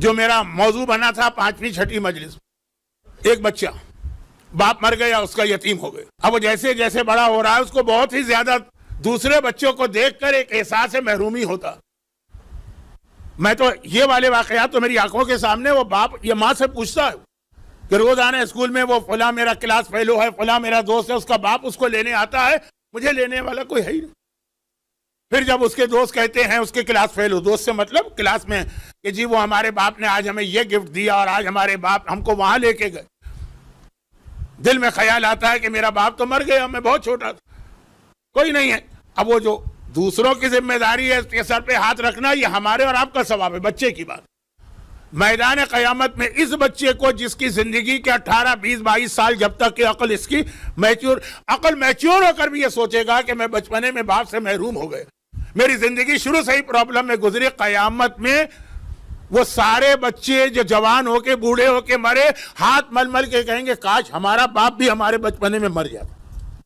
जो मेरा मौजू बना था पांचवी छठी मजलिस एक बच्चा बाप मर गया उसका यतीम हो गया अब वो जैसे जैसे बड़ा हो रहा है उसको बहुत ही ज्यादा दूसरे बच्चों को देखकर एक एहसास महरूमी होता मैं तो ये वाले वाकयात तो मेरी आंखों के सामने वो बाप या माँ से पूछता है कि रोजाना स्कूल में वो फला मेरा क्लास फेलो है फला मेरा दोस्त है उसका बाप उसको लेने आता है मुझे लेने वाला कोई है ही नहीं फिर जब उसके दोस्त कहते हैं उसके क्लास फेल हो दोस्त से मतलब क्लास में कि जी वो हमारे बाप ने आज हमें ये गिफ्ट दिया और आज हमारे बाप हमको वहां लेके गए दिल में ख्याल आता है कि मेरा बाप तो मर गया मैं बहुत छोटा था कोई नहीं है अब वो जो दूसरों की जिम्मेदारी है उसके सर पे हाथ रखना ये हमारे और आपका स्वभाव है बच्चे की बात मैदान क़यामत में इस बच्चे को जिसकी ज़िंदगी के 18, 20, 22 साल जब तक की अकल इसकी मैच्योर अकल मैच्योर होकर भी ये सोचेगा कि मैं बचपने में बाप से महरूम हो गया मेरी जिंदगी शुरू से ही प्रॉब्लम में गुजरी कयामत में वो सारे बच्चे जो जवान होके बूढ़े होके मरे हाथ मल मल के कहेंगे काश हमारा बाप भी हमारे बचपने में मर जाता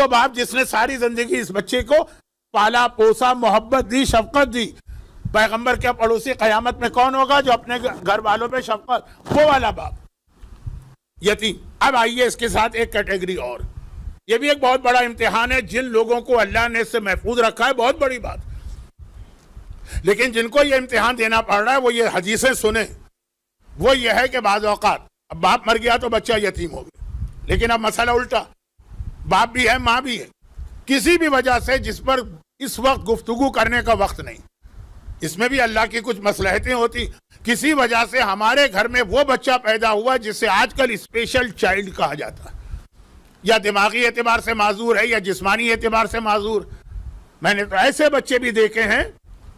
वो बाप जिसने सारी जिंदगी इस बच्चे को पाला पोसा मोहब्बत दी शफकत दी पैगंबर के पड़ोसी कयामत में कौन होगा जो अपने घर वालों पर शफकत वो वाला बाप यतीम अब आइए इसके साथ एक कैटेगरी और ये भी एक बहुत बड़ा इम्तिहान है जिन लोगों को अल्लाह ने इससे महफूज रखा है बहुत बड़ी बात लेकिन जिनको ये इम्तिहान देना पड़ रहा है वो ये हदीसें सुने वो ये है कि बाज़ अवकात अब बाप मर गया तो बच्चा यतीम हो गया लेकिन अब मसला उल्टा बाप भी है माँ भी है किसी भी वजह से जिस पर इस वक्त गुफ्तगु करने का वक्त नहीं इसमें भी अल्लाह की कुछ मसलहतें होती किसी वजह से हमारे घर में वो बच्चा पैदा हुआ जिसे आजकल स्पेशल चाइल्ड कहा जाता है या दिमागी एतबार से माजूर है या जिसमानी एतबार से माजूर मैंने तो ऐसे बच्चे भी देखे हैं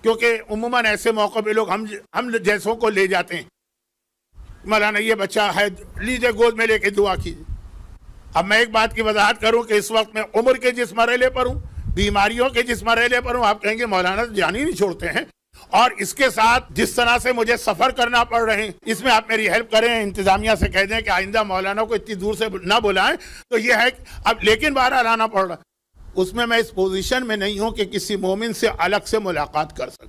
क्योंकि उमूा ऐसे मौक़ों पर लोग हम हम जैसों को ले जाते हैं मौलाना ये बच्चा है लीजिए गोद में लेके दुआ कीजिए अब मैं एक बात की वजाहत करूं कि इस वक्त मैं उम्र के जिस मरहले पर हूं बीमारियों के जिस मरहले पर हूं आप कहेंगे मौलाना जान ही नहीं छोड़ते हैं और इसके साथ जिस तरह से मुझे सफर करना पड़ रहे हैं इसमें आप मेरी हेल्प करें इंतजामिया से कह दें कि आइंदा मौलाना को इतनी दूर से ना बुलाएं तो यह है अब लेकिन बारह आना पड़ रहा उसमें मैं इस पोजीशन में नहीं हूं कि किसी मोमिन से अलग से मुलाकात कर सकूं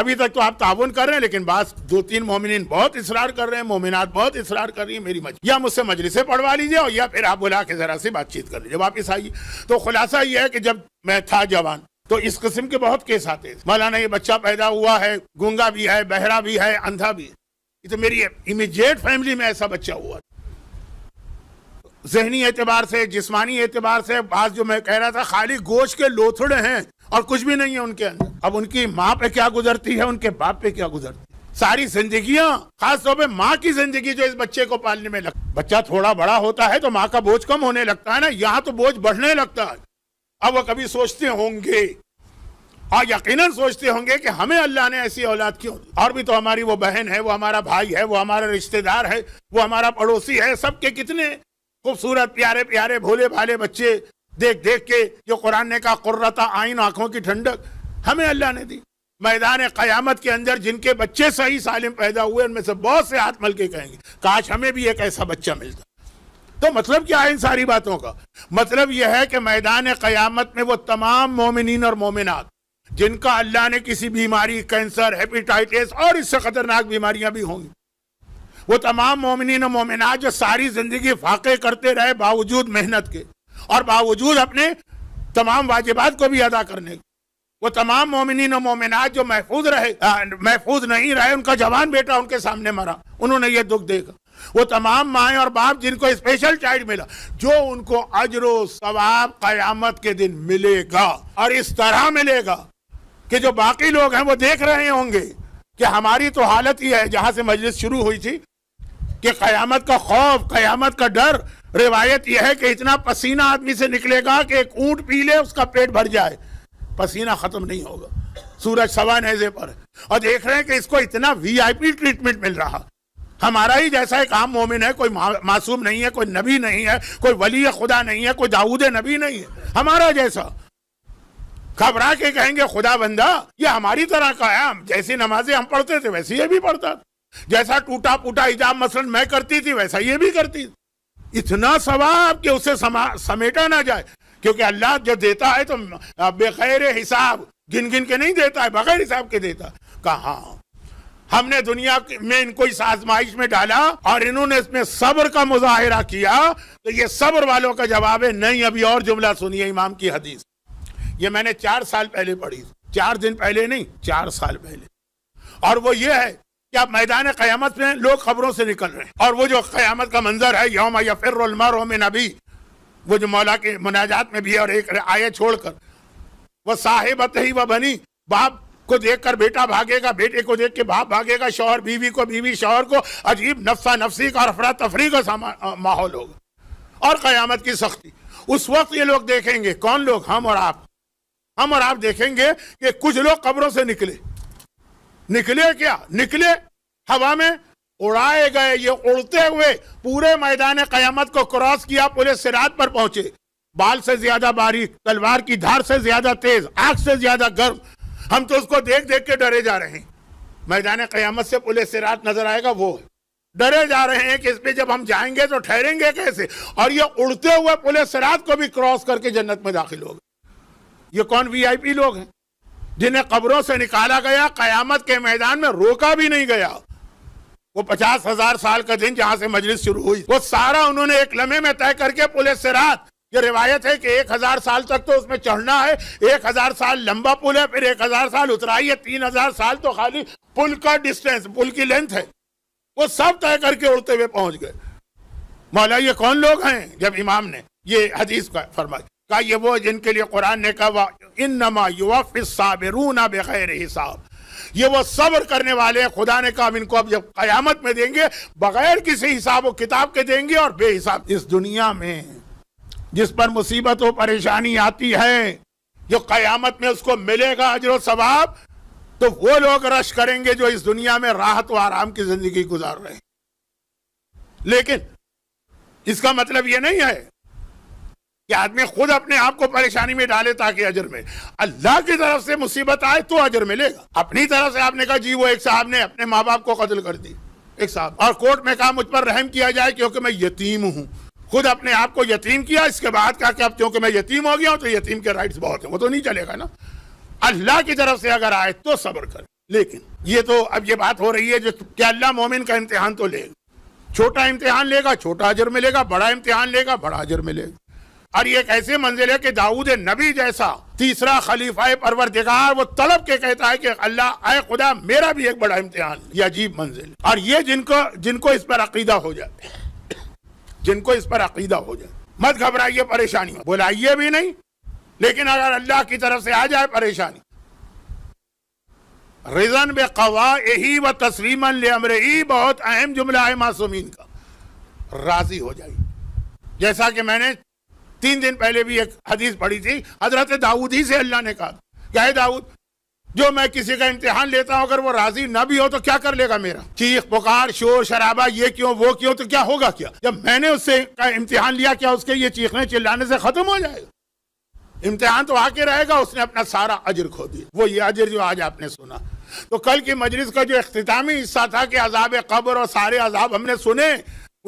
अभी तक तो आप ताउन कर रहे हैं लेकिन बात दो तीन मोमिन बहुत इसरार कर रहे हैं मोमिनात बहुत इसरार कर रही है मेरी मजलिस या मुझसे मजलिसें पढ़वा लीजिए और या फिर आप बुला के ज़रा से बातचीत कर लीजिए वापस आइए तो खुलासा यह है कि जब मैं था जवान तो इस किस्म के बहुत केस आते हैं मौलाना ये बच्चा पैदा हुआ है गुंगा भी है बहरा भी है अंधा भी है ये तो मेरी इमीजिएट फैमिली में ऐसा बच्चा हुआ जहनी एतबार से जिस्मानी एतबार से बात जो मैं कह रहा था खाली गोश के लोथड़े हैं और कुछ भी नहीं है उनके अंदर अब उनकी माँ पे क्या गुजरती है उनके बाप पे क्या गुजरती है सारी जिंदगियां खासतौर पर माँ की जिंदगी जो इस बच्चे को पालने में लगती बच्चा थोड़ा बड़ा होता है तो माँ का बोझ कम होने लगता है ना यहाँ तो बोझ बढ़ने लगता है अब वो कभी सोचते होंगे और यकीनन सोचते होंगे कि हमें अल्लाह ने ऐसी औलाद क्यों दी और भी तो हमारी वो बहन है वो हमारा भाई है वो हमारा रिश्तेदार है वो हमारा पड़ोसी है सबके कितने खूबसूरत प्यारे प्यारे भोले भाले बच्चे देख देख के जो कुरान ने कहा कुर्रता आइन आंखों की ठंडक हमें अल्लाह ने दी मैदान क़यामत के अंदर जिनके बच्चे सही सालिम पैदा हुए उनमें से बहुत से हाथ मल के कहेंगे काश हमें भी एक ऐसा बच्चा मिलता तो मतलब क्या है इन सारी बातों का मतलब यह है कि मैदान क़यामत में वो तमाम मोमिन और मोमिनत जिनका अल्लाह ने किसी बीमारी कैंसर हेपेटाइटिस और इससे ख़तरनाक बीमारियां भी होंगी वो तमाम मोमिन और मोमिनत जो सारी ज़िंदगी फाके करते रहे बावजूद मेहनत के और बावजूद अपने तमाम वाजिबात को भी अदा करने के वो तमाम मोमिन और मोमिनत जो महफूज रहे महफूज नहीं रहे उनका जवान बेटा उनके सामने मरा उन्होंने ये दुख देखा वो तमाम माएँ और बाप जिनको स्पेशल चाइल्ड मिला जो उनको अजरो सवाब कयामत के दिन मिलेगा और इस तरह मिलेगा कि जो बाकी लोग हैं वो देख रहे होंगे कि हमारी तो हालत ही है जहाँ से मजलिस शुरू हुई थी कि कयामत का खौफ कयामत का डर रिवायत यह है कि इतना पसीना आदमी से निकलेगा कि एक ऊँट पी ले उसका पेट भर जाए पसीना ख़त्म नहीं होगा सूरज सवा नहजे पर और देख रहे हैं कि इसको इतना वीआईपी ट्रीटमेंट मिल रहा हमारा ही जैसा एक आम मोमिन है कोई मासूम नहीं है कोई नबी नहीं है कोई वली खुदा नहीं है कोई दाऊद नबी नहीं है हमारा जैसा घबरा के कहेंगे खुदा बंदा ये हमारी तरह का है हम जैसी नमाजें हम पढ़ते थे वैसी ये भी पढ़ता था जैसा टूटा फूटा हिजाब मसलन मैं करती थी वैसा ये भी करती थी इतना सवाब कि उसे समेटा ना जाए क्योंकि अल्लाह जब देता है तो बेखैर हिसाब गिन गिन के नहीं देता है बगैर हिसाब के देता कहा हमने दुनिया में इनको इस आजमाइश में डाला और इन्होंने इसमें सब्र का मुजाहरा किया तो ये सब्र वालों का जवाब है नहीं अभी और जुमला सुनिए इमाम की हदीस ये मैंने चार साल पहले पढ़ी चार दिन पहले नहीं चार साल पहले और वो ये है कि आप मैदान क्यामत में लोग खबरों से निकल रहे हैं और वो जो क्यामत का मंजर है योम या फिर मरोम नबी वो जो मौला के मुनाजात में भी है और एक आये छोड़कर वह साहिबत ही वह बनी बाप को देखकर बेटा भागेगा बेटे को देख के बाप भागेगा शोहर बीवी को बीवी शोहर को अजीब नफसा नफसी का अफरा तफरी का माहौल होगा और क़यामत की सख्ती उस वक्त ये लोग देखेंगे कौन लोग हम और आप हम और आप देखेंगे कि कुछ लोग कब्रों से निकले निकले क्या निकले हवा में उड़ाए गए ये उड़ते हुए पूरे मैदान कयामत को क्रॉस किया पूरे सिरात पर पहुंचे बाल से ज्यादा बारीक तलवार की धार से ज्यादा तेज आग से ज्यादा गर्म हम तो उसको देख देख के डरे जा रहे हैं मैदान क़यामत से पुलिस से रात नजर आएगा वो डरे जा रहे हैं कि इसमें जब हम जाएंगे तो ठहरेंगे कैसे और ये उड़ते हुए पुलिस सिरात को भी क्रॉस करके जन्नत में दाखिल हो गए ये कौन वीआईपी लोग हैं जिन्हें कब्रों से निकाला गया कयामत के मैदान में रोका भी नहीं गया वो पचास हजार साल का दिन जहां से मजलिस शुरू हुई वो सारा उन्होंने एक लम्हे में तय करके पुलिस सिरात ये रिवायत है कि एक हजार साल तक तो उसमें चढ़ना है एक हजार साल लंबा पुल है फिर एक हजार साल उतराई है तीन हजार साल तो खाली पुल का डिस्टेंस पुल की लेंथ है वो सब तय करके उड़ते हुए पहुंच गए मौला ये कौन लोग हैं जब इमाम ने ये हदीस का फरमाया का ये वो जिनके लिए कुरान ने कहा इन नमा युवा साबिरूना बेखैर हिसाब ये वो सब्र करने वाले हैं खुदा ने कहा इनको अब जब कयामत में देंगे बगैर किसी हिसाब व किताब के देंगे और बेहिसाब इस दुनिया में जिस पर मुसीबत और परेशानी आती है जो कयामत में उसको मिलेगा अजर सवाब तो वो लोग रश करेंगे जो इस दुनिया में राहत व आराम की जिंदगी गुजार रहे हैं लेकिन इसका मतलब ये नहीं है कि आदमी खुद अपने आप को परेशानी में डाले ताकि अजर में अल्लाह की तरफ से मुसीबत आए तो अजर मिलेगा अपनी तरफ से आपने कहा जी वो एक साहब ने अपने माँ बाप को कत्ल कर दी एक साहब और कोर्ट में कहा मुझ पर रहम किया जाए क्योंकि मैं यतीम हूँ खुद अपने आप को यतीम किया इसके बाद कहा कि अब क्योंकि मैं यतीम हो गया हूं तो यतीम के राइट्स बहुत हैं वो तो नहीं चलेगा ना अल्लाह की तरफ से अगर आए तो सब्र कर लेकिन ये तो अब ये बात हो रही है जो क्या अल्लाह मोमिन का इम्तिहान तो लेगा छोटा इम्तिहान लेगा छोटा अजर मिलेगा बड़ा इम्तिहान लेगा बड़ा अजर मिलेगा और ये एक ऐसे मंजिल है कि दाऊद नबी जैसा तीसरा खलीफा परवर दिगार वो तलब के कहता है कि अल्लाह आए खुदा मेरा भी एक बड़ा इम्तिहान ये अजीब मंजिल और ये जिनको जिनको इस पर अकीदा हो जाता है जिनको इस पर अकीदा हो जाए मत घबराइए परेशानी बुलाइए भी नहीं लेकिन अगर अल्लाह की तरफ से आ जाए परेशानी रिजन बेकवा यही व तस्लीमन ही बहुत अहम जुमला है मासूमीन का राजी हो जाए जैसा कि मैंने तीन दिन पहले भी एक हदीस पढ़ी थी हजरत दाऊद ही से अल्लाह ने कहा क्या दाऊद जो मैं किसी का इम्तिहान लेता हूँ अगर वो राजी ना भी हो तो क्या कर लेगा मेरा चीख पुकार शोर शराबा ये क्यों वो क्यों तो क्या होगा क्या जब मैंने उससे इम्तिहान लिया क्या उसके ये चीखने चिल्लाने से खत्म हो जाएगा इम्तिहान तो आके रहेगा उसने अपना सारा अजर खो दिया वो ये अजर जो आज आपने सुना तो कल की मजलिस का जो अख्तामी हिस्सा था कि अजाब कब्र और सारे अजाब हमने सुने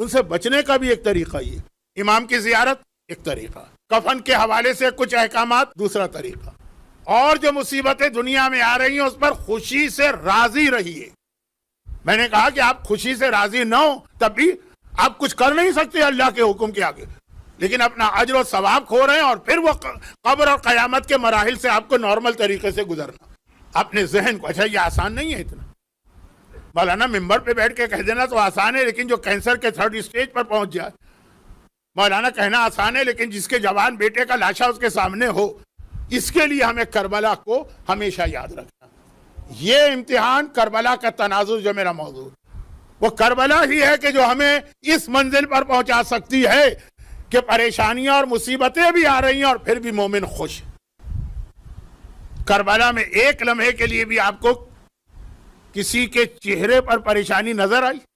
उनसे बचने का भी एक तरीका ये इमाम की जियारत एक तरीका कफन के हवाले से कुछ अहकाम दूसरा तरीका और जो मुसीबतें दुनिया में आ रही हैं उस पर खुशी से राजी रहिए मैंने कहा कि आप खुशी से राजी ना हो तब भी आप कुछ कर नहीं सकते अल्लाह के हुक्म के आगे लेकिन अपना अजर और सवाब खो रहे हैं और फिर वो कब्र और कयामत के मराहल से आपको नॉर्मल तरीके से गुजरना अपने जहन को अच्छा ये आसान नहीं है इतना मौलाना मेम्बर पे बैठ के कह देना तो आसान है लेकिन जो कैंसर के थर्ड स्टेज पर पहुंच जाए मौलाना कहना आसान है लेकिन जिसके जवान बेटे का लाशा उसके सामने हो इसके लिए हमें करबला को हमेशा याद रखना ये इम्तिहान करबला का तनाजुर जो मेरा मौजूद वो करबला ही है कि जो हमें इस मंजिल पर पहुंचा सकती है कि परेशानियां और मुसीबतें भी आ रही हैं और फिर भी मोमिन खुश करबला में एक लम्हे के लिए भी आपको किसी के चेहरे पर परेशानी नजर आई